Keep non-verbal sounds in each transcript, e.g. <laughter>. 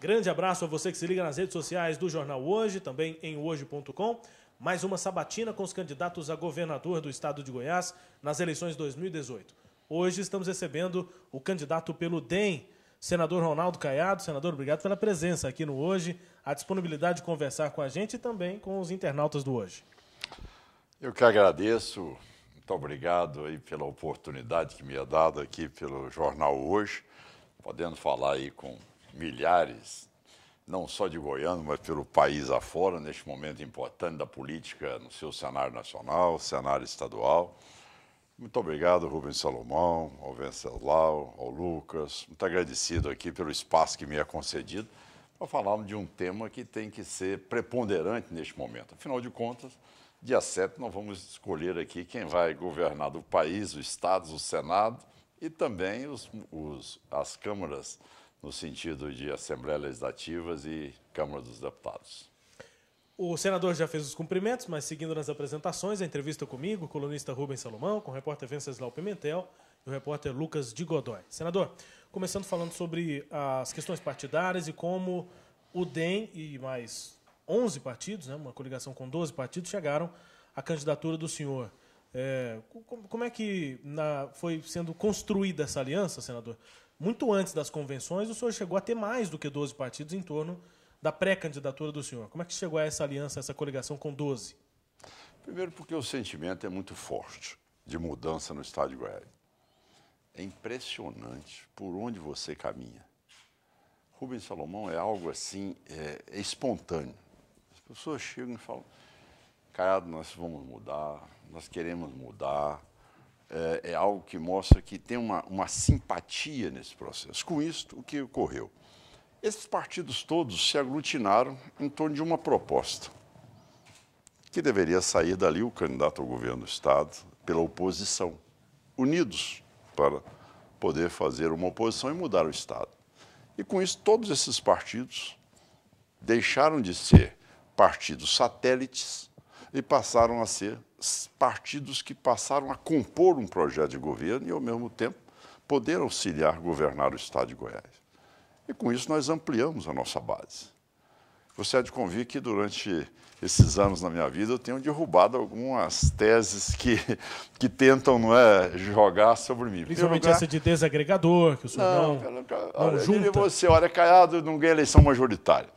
Grande abraço a você que se liga nas redes sociais do Jornal Hoje, também em hoje.com. Mais uma sabatina com os candidatos a governador do estado de Goiás nas eleições 2018. Hoje estamos recebendo o candidato pelo DEM, senador Ronaldo Caiado. Senador, obrigado pela presença aqui no Hoje, a disponibilidade de conversar com a gente e também com os internautas do Hoje. Eu que agradeço, muito obrigado aí pela oportunidade que me é dada aqui pelo Jornal Hoje, podendo falar aí com milhares, não só de Goiânia, mas pelo país afora, neste momento importante da política no seu cenário nacional, cenário estadual. Muito obrigado, Rubens Salomão, ao Venceslau, ao Lucas. Muito agradecido aqui pelo espaço que me é concedido para falarmos de um tema que tem que ser preponderante neste momento. Afinal de contas, dia 7 nós vamos escolher aqui quem vai governar do país, os estados, o Senado e também os, os as câmaras no sentido de Assembleia Legislativas e Câmara dos Deputados. O senador já fez os cumprimentos, mas seguindo nas apresentações, a entrevista comigo, o colunista Rubens Salomão, com o repórter Venceslau Pimentel e o repórter Lucas de Godoy. Senador, começando falando sobre as questões partidárias e como o DEM e mais 11 partidos, né, uma coligação com 12 partidos, chegaram à candidatura do senhor. É, como é que na, foi sendo construída essa aliança, senador? muito antes das convenções, o senhor chegou a ter mais do que 12 partidos em torno da pré-candidatura do senhor. Como é que chegou a essa aliança, essa coligação com 12? Primeiro, porque o sentimento é muito forte de mudança no estado de Goiás. É impressionante por onde você caminha. Rubens Salomão é algo assim, é, é espontâneo. As pessoas chegam e falam: Caiado, nós vamos mudar, nós queremos mudar é, é algo que mostra que tem uma, uma simpatia nesse processo. Com isso, o que ocorreu? Esses partidos todos se aglutinaram em torno de uma proposta, que deveria sair dali o candidato ao governo do Estado pela oposição, unidos para poder fazer uma oposição e mudar o Estado. E com isso, todos esses partidos deixaram de ser partidos satélites e passaram a ser partidos que passaram a compor um projeto de governo e, ao mesmo tempo, poder auxiliar governar o Estado de Goiás. E, com isso, nós ampliamos a nossa base. Você há de convir que, durante esses anos na minha vida, eu tenho derrubado algumas teses que, que tentam não é, jogar sobre mim. Principalmente lugar, essa de desagregador, que o senhor não, não, não, não junta. Você, olha, Caiado, não ganhei eleição majoritária.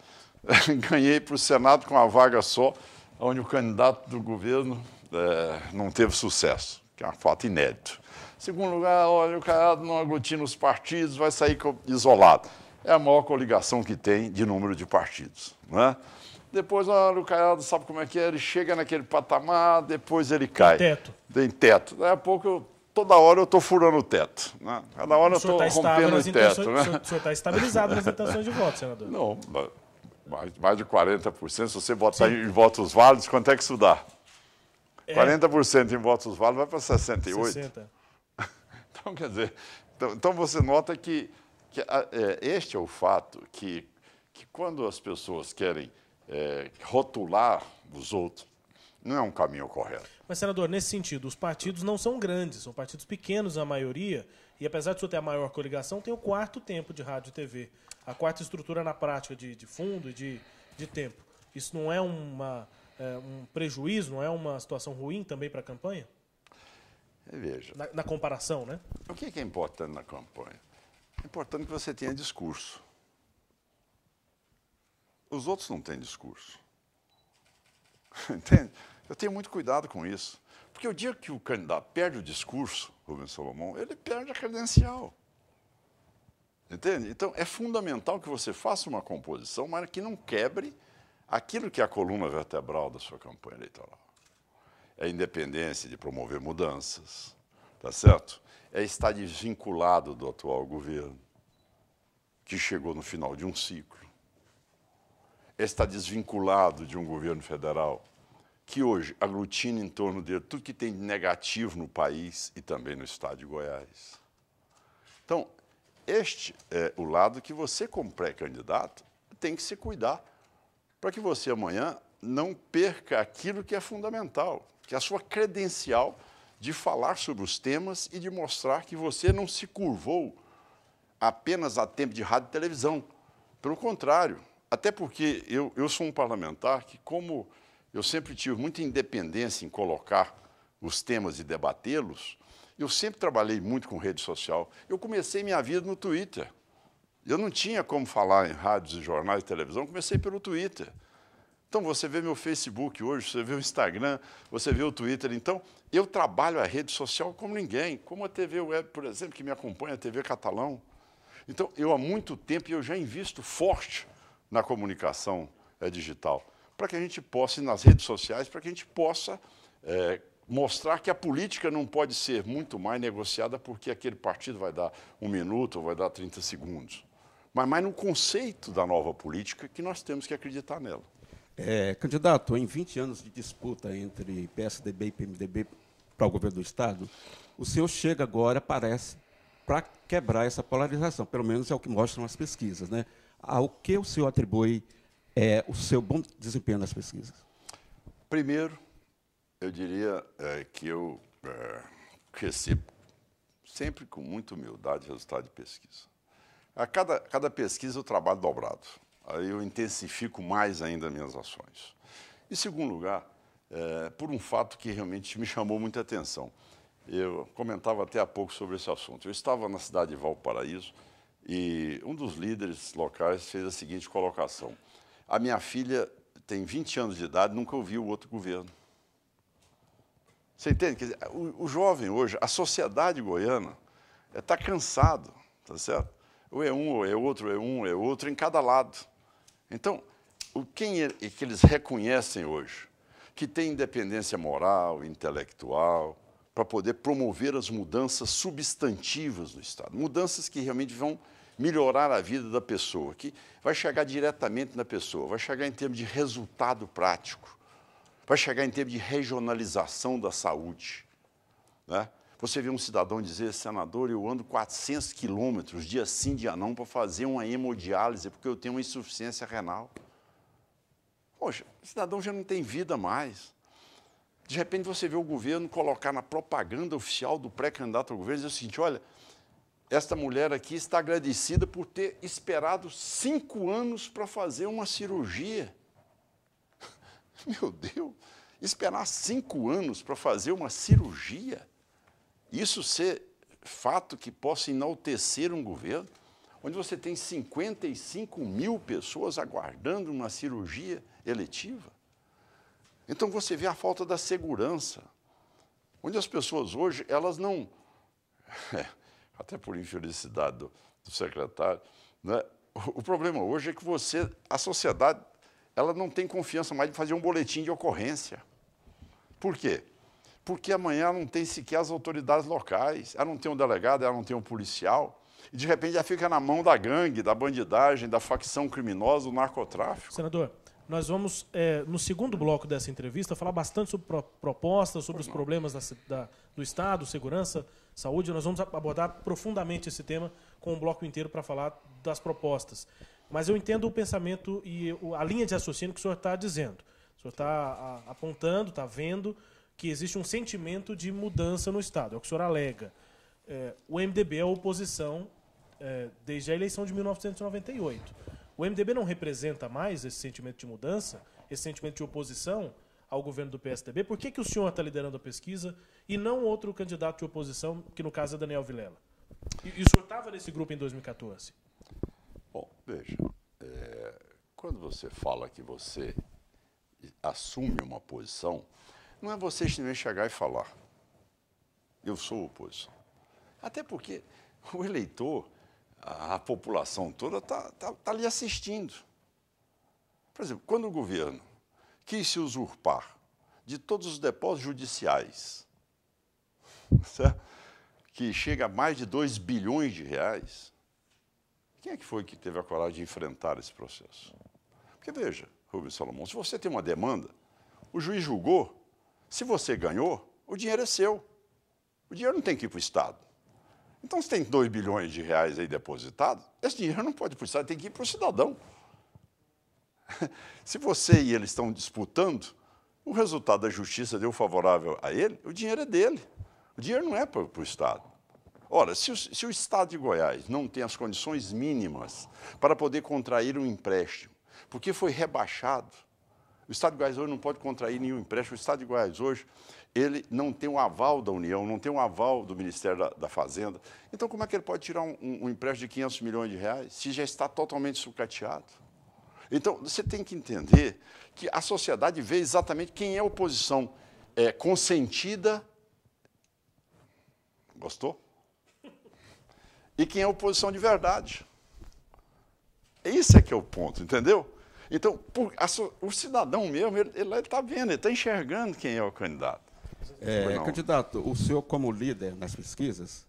<laughs> Ganhei para o Senado com uma vaga só, onde o candidato do governo é, não teve sucesso, que é um fato inédito. Segundo lugar, olha, o Caiado não aglutina os partidos, vai sair isolado. É a maior coligação que tem de número de partidos. É? Depois, olha, o Caiado sabe como é que é, ele chega naquele patamar, depois ele cai. Teto. Tem teto. Daí a pouco, eu, toda hora eu estou furando o teto. Né? Cada hora eu estou tá rompendo o teto. Né? O senhor está estabilizado nas intenções de voto, senador. Não, mais, mais de 40%. Se você votar em votos válidos, quanto é que isso dá? É. 40% em votos válidos vai para 68. 60. <laughs> Então, quer dizer, então, então você nota que, que é, este é o fato que, que quando as pessoas querem é, rotular os outros, não é um caminho correto. Mas, senador, nesse sentido, os partidos não são grandes, são partidos pequenos a maioria, e apesar de você ter a maior coligação, tem o quarto tempo de rádio e TV, a quarta estrutura na prática de, de fundo e de, de tempo. Isso não é uma, é, um prejuízo, não é uma situação ruim também para a campanha? É, veja. Na, na, comparação, né? O que é, que é importante na campanha? É importante que você tenha discurso. Os outros não têm discurso. <laughs> Entende? Eu tenho muito cuidado com isso. Porque o dia que o candidato perde o discurso, Rubens Salomão, ele perde a credencial. Entende? Então, é fundamental que você faça uma composição, mas que não quebre aquilo que é a coluna vertebral da sua campanha eleitoral. É a independência de promover mudanças, tá certo? É estar desvinculado do atual governo, que chegou no final de um ciclo. É estar desvinculado de um governo federal que hoje aglutina em torno dele tudo que tem de negativo no país e também no estado de Goiás. Então, este é o lado que você, como pré-candidato, tem que se cuidar para que você amanhã não perca aquilo que é fundamental, que é a sua credencial de falar sobre os temas e de mostrar que você não se curvou apenas a tempo de rádio e televisão. Pelo contrário, até porque eu, eu sou um parlamentar que, como eu sempre tive muita independência em colocar os temas e debatê-los, eu sempre trabalhei muito com rede social. Eu comecei minha vida no Twitter. Eu não tinha como falar em rádios e jornais e televisão, comecei pelo Twitter. Então você vê meu Facebook hoje, você vê o Instagram, você vê o Twitter. Então eu trabalho a rede social como ninguém, como a TV Web, por exemplo, que me acompanha, a TV Catalão. Então eu há muito tempo eu já invisto forte na comunicação eh, digital, para que a gente possa ir nas redes sociais, para que a gente possa é, mostrar que a política não pode ser muito mais negociada porque aquele partido vai dar um minuto ou vai dar 30 segundos mas mais no conceito da nova política que nós temos que acreditar nela. É, candidato, em 20 anos de disputa entre PSDB e PMDB para o governo do Estado, o senhor chega agora, parece, para quebrar essa polarização, pelo menos é o que mostram as pesquisas. Né? Ao que o senhor atribui é, o seu bom desempenho nas pesquisas? Primeiro, eu diria é, que eu é, recebo sempre com muita humildade o resultado de pesquisa. A cada, cada pesquisa eu trabalho dobrado. Aí eu intensifico mais ainda minhas ações. Em segundo lugar, é, por um fato que realmente me chamou muita atenção. Eu comentava até há pouco sobre esse assunto. Eu estava na cidade de Valparaíso e um dos líderes locais fez a seguinte colocação: A minha filha tem 20 anos de idade, nunca ouviu o outro governo. Você entende? Quer dizer, o, o jovem hoje, a sociedade goiana, está é, cansado, está certo? ou é um, ou é outro, ou é um, ou é outro, em cada lado. Então, o quem é que eles reconhecem hoje? Que tem independência moral, intelectual, para poder promover as mudanças substantivas no Estado. Mudanças que realmente vão melhorar a vida da pessoa, que vai chegar diretamente na pessoa, vai chegar em termos de resultado prático, vai chegar em termos de regionalização da saúde. Né? Você vê um cidadão dizer, senador, eu ando 400 quilômetros, dia sim, dia não, para fazer uma hemodiálise, porque eu tenho uma insuficiência renal. Poxa, o cidadão já não tem vida mais. De repente você vê o governo colocar na propaganda oficial do pré-candidato ao governo, dizer o seguinte, olha, esta mulher aqui está agradecida por ter esperado cinco anos para fazer uma cirurgia. <laughs> Meu Deus, esperar cinco anos para fazer uma cirurgia? Isso ser fato que possa enaltecer um governo, onde você tem 55 mil pessoas aguardando uma cirurgia eletiva. Então você vê a falta da segurança, onde as pessoas hoje, elas não, <laughs> é, até por infelicidade do, do secretário, né? o, o problema hoje é que você, a sociedade, ela não tem confiança mais de fazer um boletim de ocorrência. Por quê? porque amanhã ela não tem sequer as autoridades locais, ela não tem um delegado, ela não tem um policial, e de repente já fica na mão da gangue, da bandidagem, da facção criminosa, do narcotráfico. Senador, nós vamos, é, no segundo bloco dessa entrevista, falar bastante sobre pro, propostas, sobre os problemas da, da, do Estado, segurança, saúde. Nós vamos abordar profundamente esse tema com um bloco inteiro para falar das propostas. Mas eu entendo o pensamento e a linha de raciocínio que o senhor está dizendo. O senhor está apontando, está vendo que existe um sentimento de mudança no Estado, é o que o senhor alega. É, o MDB é a oposição é, desde a eleição de 1998. O MDB não representa mais esse sentimento de mudança, esse sentimento de oposição ao governo do PSDB? Por que, que o senhor está liderando a pesquisa e não outro candidato de oposição, que no caso é Daniel Vilela? E, e o senhor estava nesse grupo em 2014? Bom, veja, é, quando você fala que você assume uma posição, não é vocês também chegar e falar. Eu sou oposição. Até porque o eleitor, a, a população toda, está tá, tá ali assistindo. Por exemplo, quando o governo quis se usurpar de todos os depósitos judiciais, <laughs> que chega a mais de 2 bilhões de reais, quem é que foi que teve a coragem de enfrentar esse processo? Porque veja, Rubens Salomão, se você tem uma demanda, o juiz julgou, se você ganhou, o dinheiro é seu. O dinheiro não tem que ir para o Estado. Então, se tem 2 bilhões de reais aí depositado, esse dinheiro não pode ir para o Estado, tem que ir para o cidadão. <laughs> se você e ele estão disputando, o resultado da justiça deu favorável a ele, o dinheiro é dele. O dinheiro não é para o Estado. Ora, se o, se o Estado de Goiás não tem as condições mínimas para poder contrair um empréstimo, porque foi rebaixado o Estado de Goiás hoje não pode contrair nenhum empréstimo. O Estado de Goiás hoje, ele não tem o um aval da União, não tem o um aval do Ministério da, da, Fazenda. Então, como é que ele pode tirar um, um, empréstimo de 500 milhões de reais se já está totalmente sucateado? Então, você tem que entender que a sociedade vê exatamente quem é a oposição é, consentida. Gostou? E quem é a oposição de verdade. Esse é que é o ponto, entendeu? Então, por, a, o cidadão mesmo, ele está vendo, ele está enxergando quem é o candidato. É, candidato, o senhor, como líder nas pesquisas,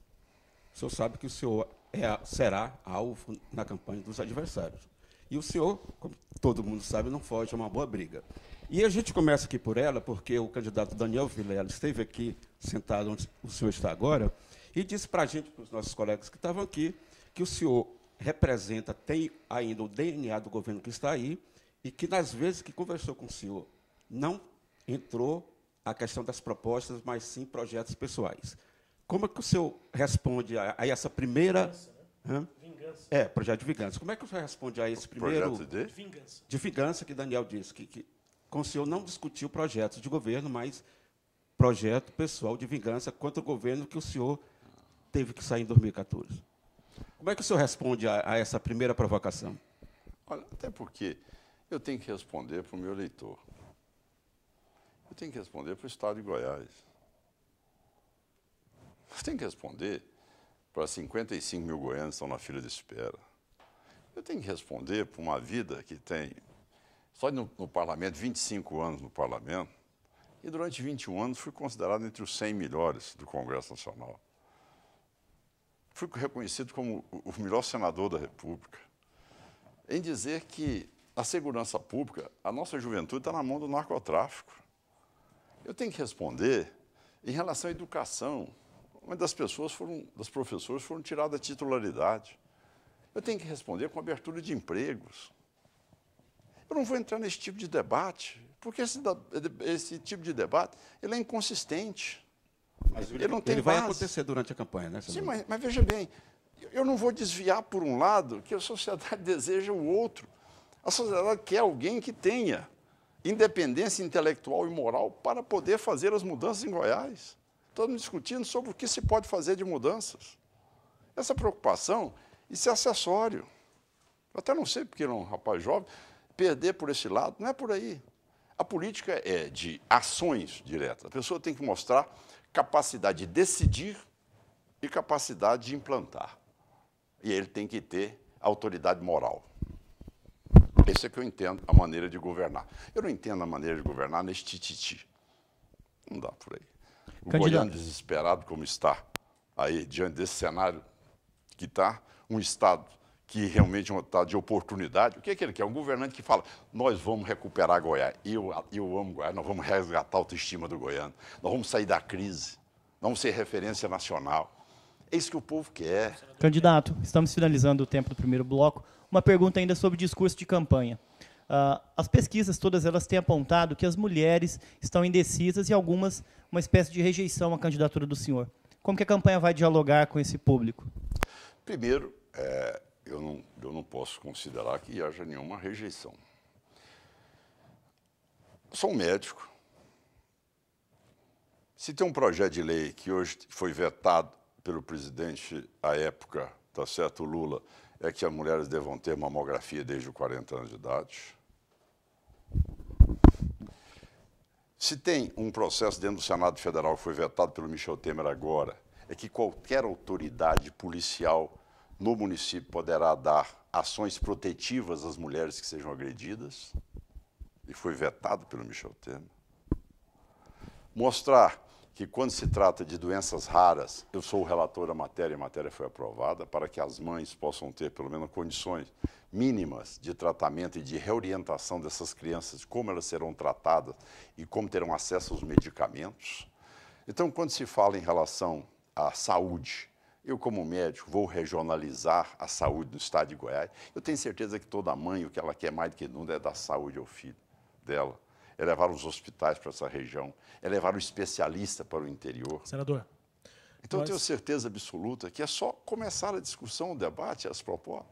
o senhor sabe que o senhor é, será alvo na campanha dos adversários. E o senhor, como todo mundo sabe, não foge a uma boa briga. E a gente começa aqui por ela, porque o candidato Daniel Vilela esteve aqui, sentado onde o senhor está agora, e disse para a gente, para os nossos colegas que estavam aqui, que o senhor representa, tem ainda o DNA do governo que está aí, e que nas vezes que conversou com o senhor, não entrou a questão das propostas, mas sim projetos pessoais. Como é que o senhor responde a, a essa primeira. Vingança, né? vingança, É, projeto de vingança. Como é que o senhor responde a esse primeiro. Projeto de? vingança. De vingança que Daniel disse, que, que com o senhor não discutiu projetos de governo, mas projeto pessoal de vingança contra o governo que o senhor teve que sair em 2014. Como é que o senhor responde a, a essa primeira provocação? Olha, até porque eu tenho que responder para o meu eleitor. Eu tenho que responder para o Estado de Goiás. Eu tenho que responder para 55 mil goianos que estão na fila de espera. Eu tenho que responder para uma vida que tem, só no, no parlamento, 25 anos no parlamento, e durante 21 anos fui considerado entre os 100 melhores do Congresso Nacional fui reconhecido como o melhor senador da República, em dizer que a segurança pública, a nossa juventude está na mão do narcotráfico. Eu tenho que responder em relação à educação. Uma das pessoas foram, das professores foram tiradas a titularidade. Eu tenho que responder com abertura de empregos. Eu não vou entrar nesse tipo de debate, porque esse, esse tipo de debate ele é inconsistente. Mas ele, não tem ele vai acontecer durante a campanha, né? Sim, mas, mas veja bem, eu não vou desviar por um lado que a sociedade <laughs> deseja o outro. A sociedade quer alguém que tenha independência intelectual e moral para poder fazer as mudanças em Goiás. Estamos discutindo sobre o que se pode fazer de mudanças. Essa preocupação, isso é acessório. Eu até não sei porque não, um rapaz jovem, perder por esse lado, não é por aí. A política é de ações diretas. A pessoa tem que mostrar capacidade de decidir e capacidade de implantar. E ele tem que ter autoridade moral. Esse é que eu entendo a maneira de governar. Eu não entendo a maneira de governar neste tititi. Não dá por aí. O Candidato. Goiânia desesperado como está aí, diante desse cenário que está, um Estado que realmente está é de oportunidade. O que, é que ele é? quer? Um governante que fala, nós vamos recuperar Goiás. Eu, eu amo Goiás, nós vamos resgatar a autoestima do goiano, nós vamos sair da crise, vamos ser referência nacional. É isso que o povo quer. Candidato, estamos finalizando o tempo do primeiro bloco. Uma pergunta ainda sobre discurso de campanha. Uh, as pesquisas todas elas têm apontado que as mulheres estão indecisas e algumas uma espécie de rejeição à candidatura do senhor. Como que a campanha vai dialogar com esse público? Primeiro, é, eu não, eu não posso considerar que haja nenhuma rejeição. sou um médico. Se tem um projeto de lei que hoje foi vetado pelo presidente à época, tá certo, Lula, é que as mulheres devam ter mamografia desde os 40 anos de idade. Se tem um processo dentro do Senado Federal que foi vetado pelo Michel Temer agora, é que qualquer autoridade policial no município poderá dar ações protetivas às mulheres que sejam agredidas, e foi vetado pelo Michel Temer. Mostrar que, quando se trata de doenças raras, eu sou o relator da matéria e a matéria foi aprovada, para que as mães possam ter, pelo menos, condições mínimas de tratamento e de reorientação dessas crianças, como elas serão tratadas e como terão acesso aos medicamentos. Então, quando se fala em relação à saúde, eu, como médico, vou regionalizar a saúde do estado de Goiás. Eu tenho certeza que toda mãe, o que ela quer mais do que nunca é dar saúde ao filho dela. É levar os hospitais para essa região, é levar o especialista para o interior. Senador. Então, nós... eu tenho certeza absoluta que é só começar a discussão, o debate, as propostas.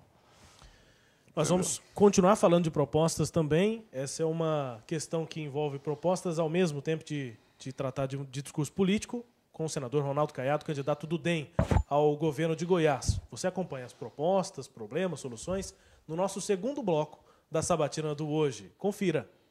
Nós vamos continuar falando de propostas também. Essa é uma questão que envolve propostas ao mesmo tempo de, de tratar de, de discurso político com o senador Ronaldo Caiado, candidato do DEM ao governo de Goiás. Você acompanha as propostas, problemas, soluções no nosso segundo bloco da Sabatina do Hoje. Confira.